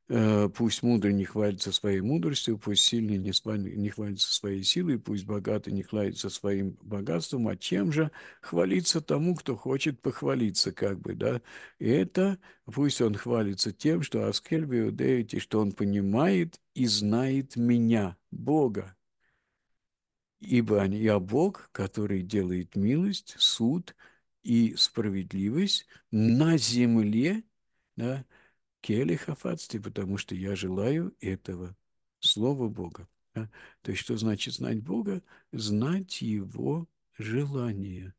Э, пусть мудрый не хвалится своей мудростью, пусть сильный не, хвалится своей силой, пусть богатый не хвалится своим богатством, а чем же хвалиться тому, кто хочет похвалиться, как бы, да? И это пусть он хвалится тем, что Аскельби Иудеити, что он понимает и знает меня, Бога, ибо я Бог, который делает милость, суд и справедливость на земле, да, келихафацти, потому что я желаю этого. Слова Бога. Да? То есть, что значит знать Бога? Знать Его желание,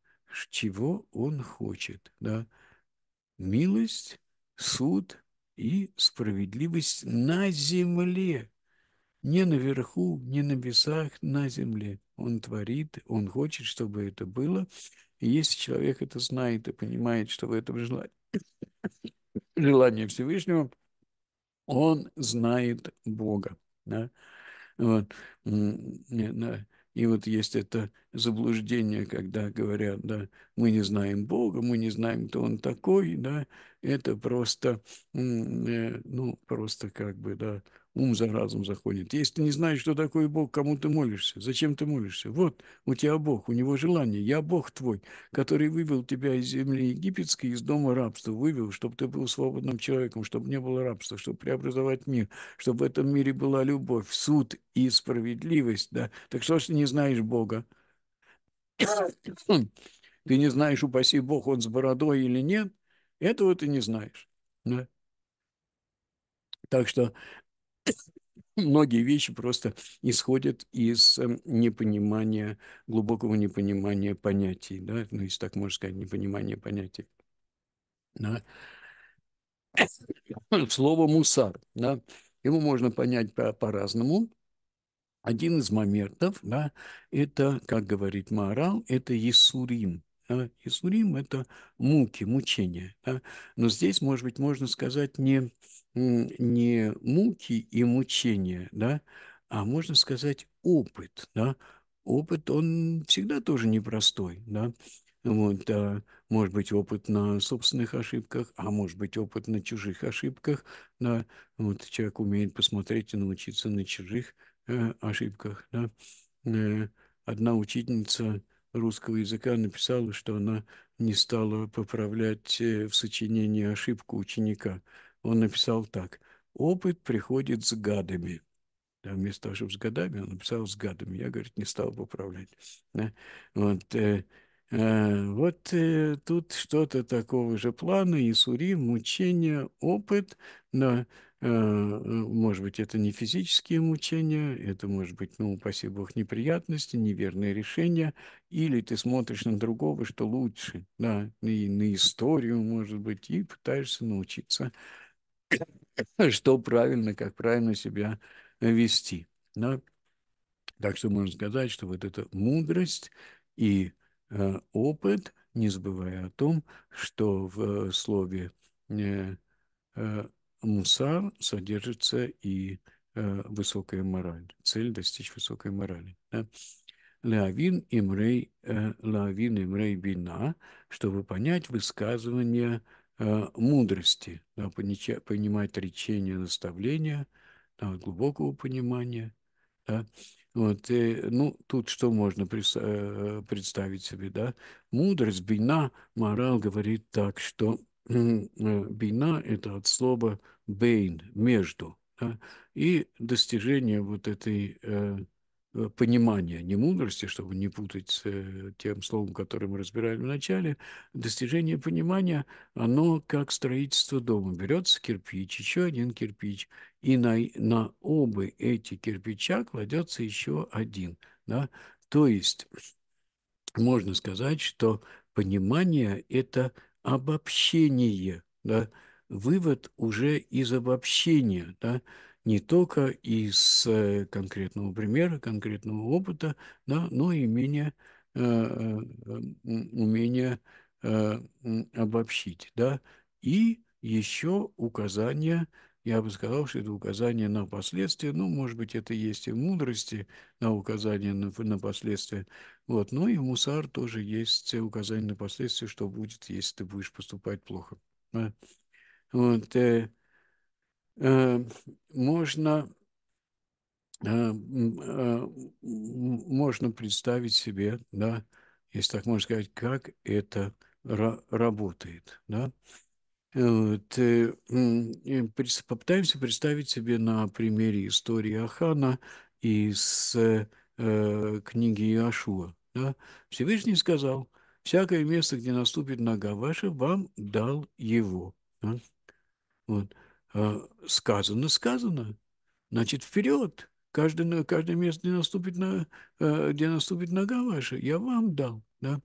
чего Он хочет. Да? Милость, суд и справедливость на земле. Не наверху, не на весах, на земле. Он творит, он хочет, чтобы это было. И если человек это знает и понимает, что в этом желании желание Всевышнего, он знает Бога. Да? Вот. И вот есть это заблуждение, когда говорят, да, мы не знаем Бога, мы не знаем, кто Он такой, да, это просто, э, ну, просто как бы, да, ум за разум заходит. Если ты не знаешь, что такое Бог, кому ты молишься, зачем ты молишься? Вот у тебя Бог, у него желание. Я Бог твой, который вывел тебя из земли египетской, из дома рабства, вывел, чтобы ты был свободным человеком, чтобы не было рабства, чтобы преобразовать мир, чтобы в этом мире была любовь, суд и справедливость. Да? Так что ж ты не знаешь Бога? ты не знаешь, упаси Бог, он с бородой или нет, этого ты не знаешь. Да? Так что многие вещи просто исходят из эм, непонимания, глубокого непонимания понятий, да, ну, если так можно сказать, непонимания понятий. Да. Слово «мусар», да, его можно понять по- по-разному. Один из моментов, да, это, как говорит Маорал, это Есурим, да? это муки, мучения. Да? Но здесь, может быть, можно сказать не, не муки и мучения, да? а можно сказать опыт. Да? Опыт, он всегда тоже непростой. Да? Вот, а, может быть, опыт на собственных ошибках, а может быть, опыт на чужих ошибках. Да? Вот, человек умеет посмотреть и научиться на чужих э, ошибках. Да? Э, одна учительница русского языка написала, что она не стала поправлять э, в сочинении ошибку ученика. Он написал так. «Опыт приходит с гадами». Да, вместо того, чтобы с годами, он написал с гадами. Я, говорит, не стал поправлять. Да? Вот, э, э, вот э, тут что-то такого же плана. Исурим, мучение, опыт. Но Э, ну, может быть, это не физические мучения, это может быть, ну, упаси бог, неприятности, неверные решения, или ты смотришь на другого, что лучше, да, и на историю, может быть, и пытаешься научиться, что правильно, как правильно себя вести, да. Так что можно сказать, что вот эта мудрость и э, опыт, не забывая о том, что в э, слове э, э мусар содержится и э, высокая мораль, цель достичь высокой морали. Да? Лавин имрей, э, лавин имрей бина, чтобы понять высказывание э, мудрости, да, понимать речение, наставления, да, глубокого понимания. Да. Вот, и, ну, тут что можно представить себе, да? Мудрость, бина, морал говорит так, что бина э, – это от слова «бейн» – «между». Да? И достижение вот этой э, э, понимания, не мудрости, чтобы не путать с тем словом, которое мы разбирали в начале, достижение понимания, оно как строительство дома. Берется кирпич, еще один кирпич, и на, на оба эти кирпича кладется еще один. Да? То есть можно сказать, что понимание – это обобщение, да, вывод уже из обобщения, да, не только из э, конкретного примера, конкретного опыта, да, но и умение, э, умение э, э обобщить. Да, и еще указание я бы сказал, что это указание на последствия. Ну, может быть, это есть и в мудрости на указание на, на последствия. Вот. Но ну и в мусар тоже есть указание на последствия, что будет, если ты будешь поступать плохо. Вот. Э, э, можно, э, э, можно представить себе, да, если так можно сказать, как это работает. Да? Вот. Э, попытаемся представить себе на примере истории Ахана из э, э, книги Иошуа. Да? Всевышний сказал, «Всякое место, где наступит нога ваша, вам дал его». Да? Вот. А, сказано, сказано. Значит, вперед! Каждое, каждое место, где наступит, на, э, где наступит нога ваша, я вам дал. Да?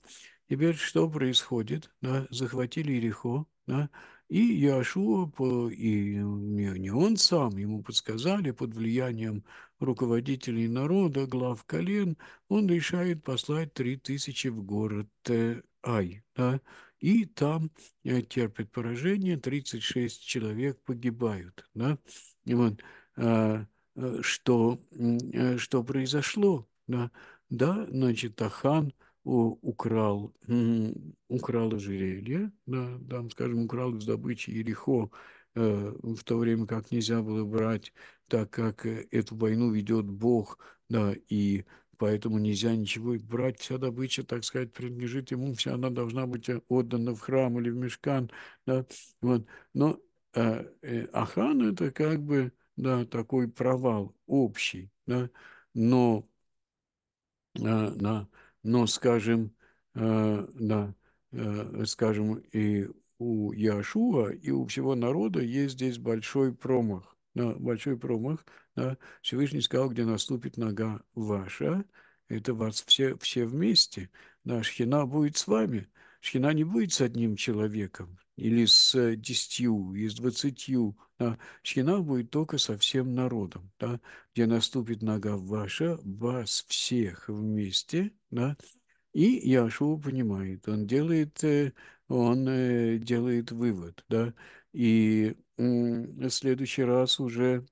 Теперь что происходит? Да? Захватили Ирихо, да? И Яшуа, и не он сам, ему подсказали под влиянием руководителей народа, глав колен, он решает послать три тысячи в город э, Ай, да, и там э, терпит поражение, 36 человек погибают, да, и вот, а, э, что, что произошло, да, да, значит, Ахан – украл, украл ожерелье, да, там, скажем, украл из добычи Ерехо, э, в то время как нельзя было брать, так как э, эту войну ведет Бог, да, и поэтому нельзя ничего брать, вся добыча, так сказать, принадлежит ему, вся она должна быть э, отдана в храм или в мешкан, да, вот. Но э, Ахан это как бы, да, такой провал общий, да, но э, на, на но, скажем, на, э, э, скажем, и у Яшуа, и у всего народа есть здесь большой промах. Да, большой промах. Да. Всевышний сказал, где наступит нога ваша, это вас все, все вместе. Да, шхина будет с вами. Шхина не будет с одним человеком или с десятью, и с двадцатью, да? Шхина будет только со всем народом, да? где наступит нога ваша, вас всех вместе, да? и Яшуа понимает, он делает, э, он э, делает вывод, да? и в следующий раз уже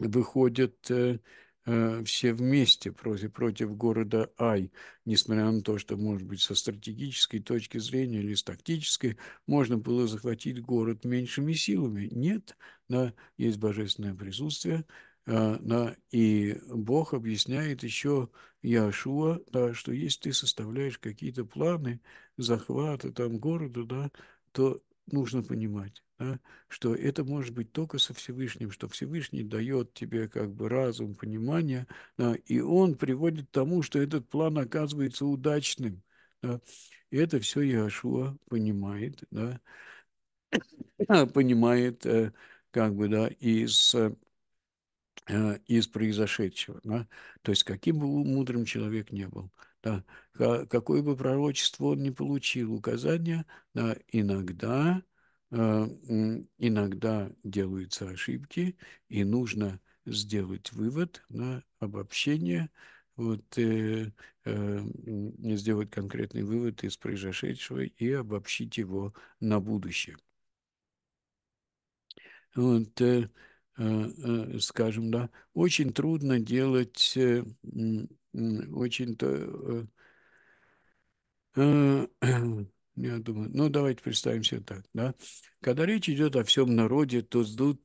выходит. Э, Э, все вместе против, против города Ай, несмотря на то, что, может быть, со стратегической точки зрения или с тактической можно было захватить город меньшими силами. Нет, да, есть божественное присутствие, а, да, и Бог объясняет еще Яшуа, да, что если ты составляешь какие-то планы захвата там города, да, то нужно понимать, да, что это может быть только со Всевышним, что Всевышний дает тебе как бы разум, понимание, да, и он приводит к тому, что этот план оказывается удачным. Да. И это все Яшуа понимает, да, понимает э, как бы, да, из э, из произошедшего. Да? То есть каким бы мудрым человек не был, да? какое бы пророчество он не получил, указания, да, иногда Э, иногда делаются ошибки, и нужно сделать вывод на обобщение, вот, э, э, сделать конкретный вывод из произошедшего и обобщить его на будущее. Вот, э, э, э скажем, да, очень трудно делать, э, очень... Э, э, э я думаю, ну давайте представим себе так, да. Когда речь идет о всем народе, то тут,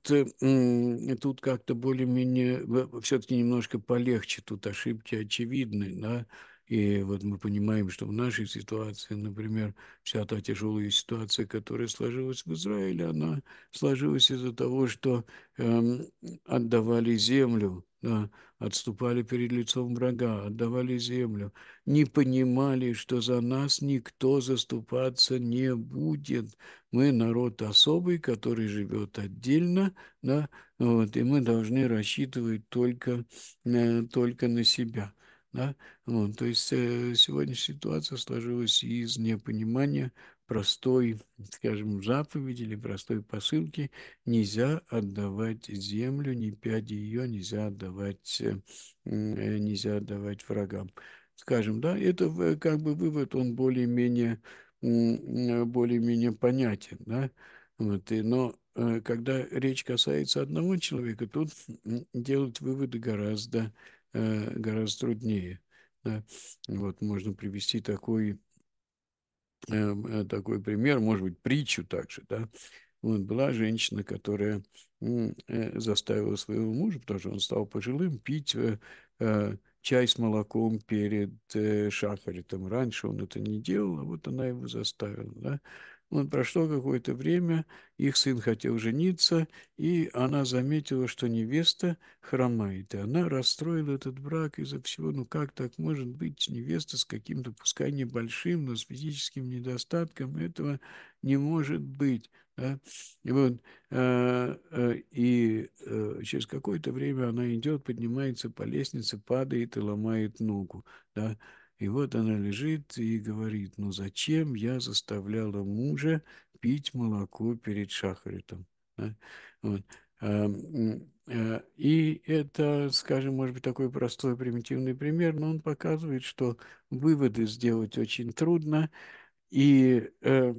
тут как-то более-менее все-таки немножко полегче, тут ошибки очевидны, да. И вот мы понимаем, что в нашей ситуации, например, вся та тяжелая ситуация, которая сложилась в Израиле, она сложилась из-за того, что э, отдавали землю, да, отступали перед лицом врага, отдавали землю, не понимали, что за нас никто заступаться не будет. Мы народ особый, который живет отдельно, да, вот, и мы должны рассчитывать только, э, только на себя. Да? Ну, то есть э, сегодня ситуация сложилась из непонимания простой, скажем, заповеди или простой посылки. Нельзя отдавать землю, не пяди ее, нельзя отдавать, э, э, нельзя отдавать врагам. Скажем, да, это как бы вывод, он более-менее более-менее понятен, да, вот, и, но когда речь касается одного человека, тут делать выводы гораздо Э, гораздо труднее. Да? Вот можно привести такой, эм, э, такой пример, может быть, притчу также, да, вот была женщина, которая э, заставила своего мужа, потому что он стал пожилым, пить э, чай с молоком перед э, шахаритом. Раньше он это не делал, а вот она его заставила. Да? Он ну, прошло какое-то время, их сын хотел жениться, и она заметила, что невеста хромает. И она расстроила этот брак из-за всего, ну как так может быть невеста с каким-то, пускай небольшим, но с физическим недостатком, этого не может быть. Да? И вот а, а, и э, через какое-то время она идет, поднимается по лестнице, падает и ломает ногу. Да? И вот она лежит и говорит, ну зачем я заставляла мужа пить молоко перед шахаритом? Да? Вот. А, а, и это, скажем, может быть, такой простой примитивный пример, но он показывает, что выводы сделать очень трудно, и э,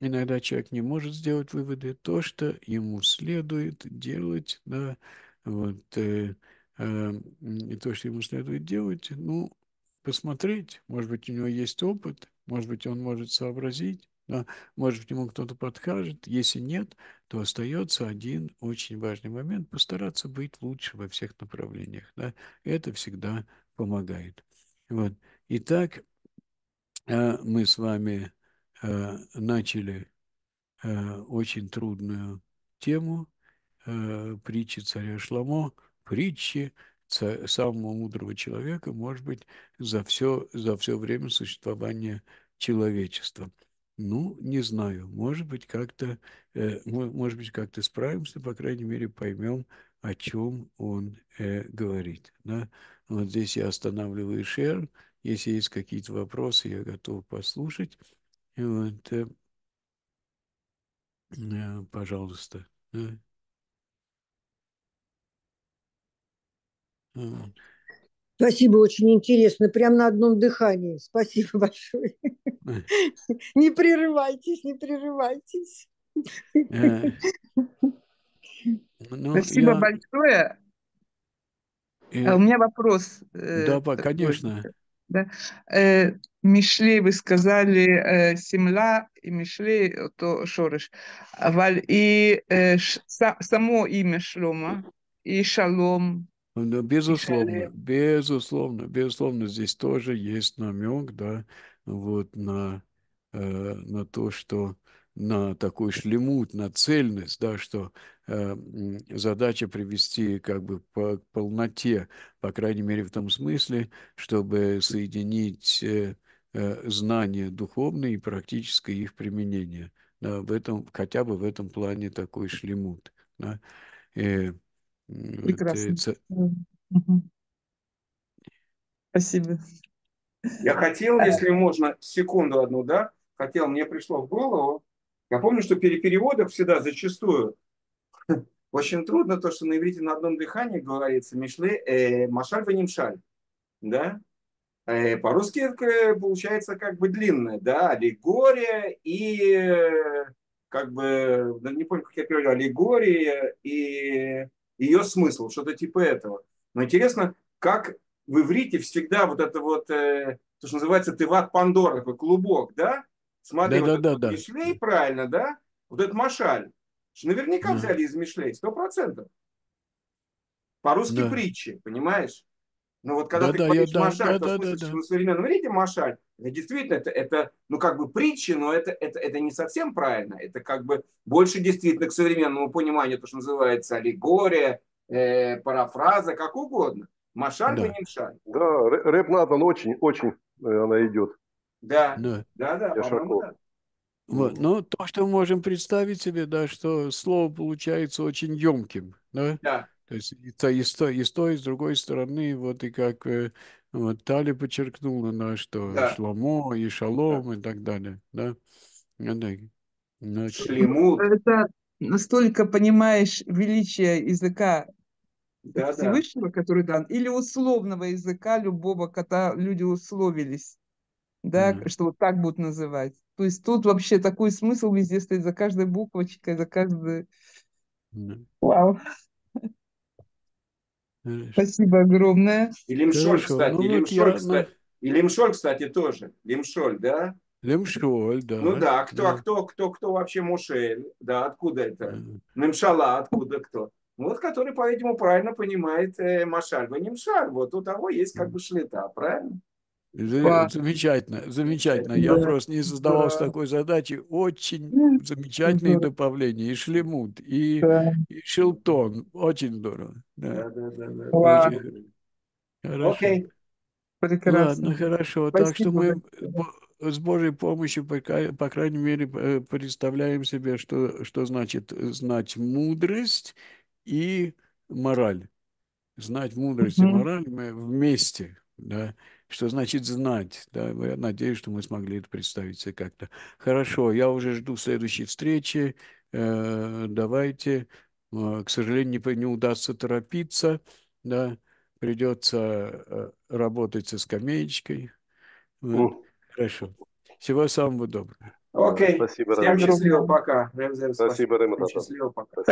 иногда человек не может сделать выводы, то, что ему следует делать, да, вот, э, э, то, что ему следует делать, ну, посмотреть, может быть, у него есть опыт, может быть, он может сообразить, да, может быть, ему кто-то подскажет. Если нет, то остается один очень важный момент – постараться быть лучше во всех направлениях. Да. Это всегда помогает. Вот. Итак, э, мы с вами э, начали э, очень трудную тему притчи царя Шламо, притчи – самого мудрого человека, может быть, за все, за все время существования человечества. Ну, не знаю, может быть, как-то, э, может быть, как-то справимся, по крайней мере, поймем, о чем он э, говорит. Да? Вот здесь я останавливаю шер. Если есть какие-то вопросы, я готов послушать. вот, э, э, пожалуйста. Да? Спасибо, очень интересно. прямо на одном дыхании. Спасибо большое. Не прерывайтесь, не прерывайтесь. Э, ну, Спасибо большое. А у меня вопрос. Э, да, конечно. Да. Э, Мишлей, вы сказали э, семла и Мишлей, то шорыш. А и само имя Шлома, и Шалом, ну, безусловно, безусловно, безусловно, здесь тоже есть намек, да, вот на, э, на то, что на такой шлемут, на цельность, да, что э, задача привести как бы по, к полноте, по крайней мере в том смысле, чтобы соединить э, э, знания духовные и практическое их применение. Да, в этом, хотя бы в этом плане такой шлемут. Да. И, э, Прекрасно. Спасибо. Я хотел, а. если можно, секунду одну, да? Хотел, мне пришло в голову. Я помню, что при переводах всегда зачастую очень трудно то, что на иврите на одном дыхании говорится «мишле», э, «машаль ванимшаль», да? Э, по-русски э, получается как бы длинное, да, аллегория и э, как бы, не помню, как я говорю, аллегория и ее смысл, что-то типа этого. Но интересно, как в иврите всегда вот это вот, э, то, что называется тыват Пандора, такой клубок, да? Смотри, да, вот да, этот да, вот да. Мишлей, правильно, да? Вот этот Машаль, наверняка да. взяли из Мишлей, сто процентов. По-русски да. притчи, понимаешь? Но ну, вот когда да, ты да, говоришь я, Машаль, да, то да, смысле, да, да. в современном рите Машаль, это действительно, это, это ну как бы притча, но это, это, это не совсем правильно. Это как бы больше действительно к современному пониманию, то, что называется аллегория, э, парафраза, как угодно. Машаль да. Манимшаль. Да, рэп надо, но очень, очень э, она идет. Да, да, да, да, да. Вот. Ну, то, что мы можем представить себе, да, что слово получается очень емким. Да? Да, то есть и, то, и, с, той, и с той, и с другой стороны, вот и как э, вот, Тали подчеркнула, да, что да. шломо и шалом да. и так далее. Да? Значит, ну ну Шлему. Это настолько понимаешь величие языка да, Всевышнего, да. который дан, или условного языка любого, когда люди условились, да, да. что вот так будут называть. То есть тут вообще такой смысл везде стоит за каждой буквочкой, за каждой... Да. Вау. Спасибо огромное. И Лемшоль, кстати. Ну, и, Лемшоль, кстати ну. и Лемшоль, кстати, тоже. Лемшоль, да? Лемшоль, да. Ну да, а кто, а да. кто, кто, кто вообще Мушель? Да, откуда это? Да. Э. откуда кто? Ну вот который, по-видимому, правильно понимает э, Машаль. Немшаль, вот у того есть как бы шлета, правильно? Замечательно, замечательно. Я да, просто не задавался да. такой задачи, Очень ну, замечательные да. добавления. И Шлемут, и, да. и Шилтон. Очень здорово. Да, да, да. да. Очень... Хорошо. Окей. Прекрасно. Ладно, хорошо. Спасибо. Так что мы с Божьей помощью, по, по крайней мере, э, представляем себе, что, что значит знать мудрость и мораль. Знать мудрость mm и мораль мы вместе, да. Что значит знать? Да? Я надеюсь, что мы смогли это представить себе как-то. Хорошо, я уже жду следующей встречи. Э, давайте. Э, к сожалению, не, не удастся торопиться. Да? Придется э, работать со скамеечкой. Mm. Хорошо. Всего самого доброго. Окей. Okay. Спасибо, Всем счастливо, пока. Спасибо, Рэм. Счастливо, пока.